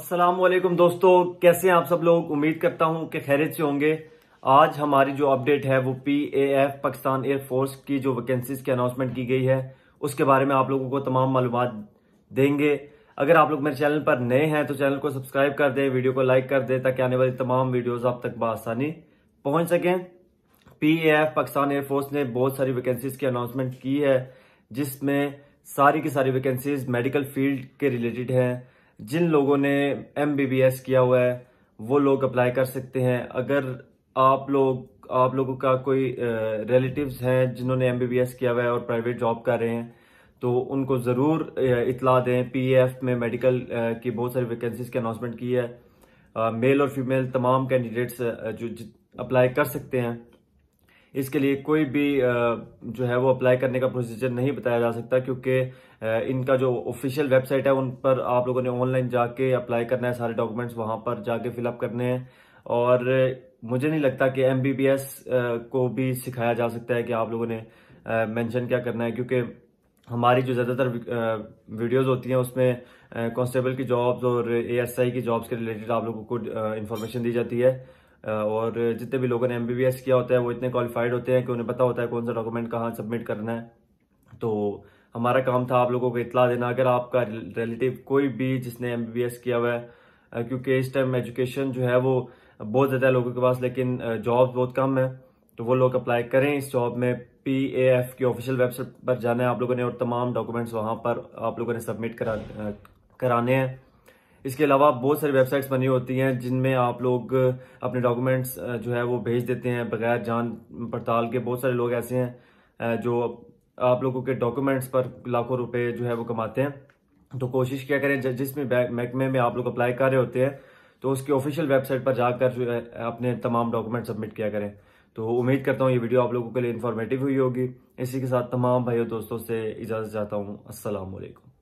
असलम दोस्तों कैसे हैं आप सब लोग उम्मीद करता हूं कि खैरियत से होंगे आज हमारी जो अपडेट है वो P A F Pakistan air force की जो वैकेंसीज की अनाउंसमेंट की गई है उसके बारे में आप लोगों को तमाम मालूम देंगे अगर आप लोग मेरे चैनल पर नए हैं तो चैनल को सब्सक्राइब कर दें वीडियो को लाइक कर दें ताकि आने वाली तमाम वीडियोज आप तक बसानी पहुंच सकें P A F Pakistan air force ने बहुत सारी वैकेंसीज की अनाउंसमेंट की है जिसमें सारी की सारी वैकेंसीज मेडिकल फील्ड के रिलेटेड हैं जिन लोगों ने एम किया हुआ है वो लोग अप्लाई कर सकते हैं अगर आप लोग आप लोगों का कोई रिलेटिव्स हैं जिन्होंने एम किया हुआ है और प्राइवेट जॉब कर रहे हैं तो उनको ज़रूर इतला दें पीएफ e में मेडिकल की बहुत सारी वैकेंसीज के अनाउंसमेंट की है मेल और फीमेल तमाम कैंडिडेट्स जो अप्लाई कर सकते हैं इसके लिए कोई भी जो है वो अप्लाई करने का प्रोसीजर नहीं बताया जा सकता क्योंकि इनका जो ऑफिशियल वेबसाइट है उन पर आप लोगों ने ऑनलाइन जाके अप्लाई करना है सारे डॉक्यूमेंट्स वहाँ पर जाके फिलअप करने हैं और मुझे नहीं लगता कि एम को भी सिखाया जा सकता है कि आप लोगों ने मैंशन क्या करना है क्योंकि हमारी जो ज़्यादातर वीडियोस होती हैं उसमें कॉन्स्टेबल की जॉब्स और एएसआई की जॉब्स के रिलेटेड आप लोगों को इन्फॉर्मेशन दी जाती है और जितने भी लोगों ने एम किया होता है वो इतने क्वालिफाइड होते हैं कि उन्हें पता होता है कौन सा डॉक्यूमेंट कहाँ सबमिट करना है तो हमारा काम था आप लोगों को इतला देना अगर आपका रिलेटिव कोई भी जिसने एम किया हुआ है क्योंकि इस टाइम एजुकेशन जो है वो बहुत ज़्यादा है लोगों के पास लेकिन जॉब बहुत कम है तो वो लोग अप्लाई करें इस जॉब में पी ए एफ की ऑफिशियल वेबसाइट पर जाना है आप लोगों ने और तमाम डॉक्यूमेंट्स वहाँ पर आप लोगों ने सबमिट करा कराने हैं इसके अलावा बहुत सारी वेबसाइट्स बनी होती हैं जिनमें आप लोग uh, अपने डॉक्यूमेंट्स uh, जो है वो भेज देते हैं बगैर जान पड़ताल के बहुत सारे लोग ऐसे हैं uh, जो आप लोगों के डॉक्यूमेंट्स पर लाखों रुपए जो है वो कमाते हैं तो कोशिश क्या करें जिस महकमे में आप लोग अप्लाई कर रहे होते हैं तो उसकी ऑफिशियल वेबसाइट पर जाकर जो है अपने तमाम डॉक्यूमेंट सबमिट किया करें तो उम्मीद करता हूँ ये वीडियो आप लोगों के लिए इन्फॉर्मेटिव हुई होगी इसी के साथ तमाम भाइयों दोस्तों से इजाज़त चाहता हूँ असलकम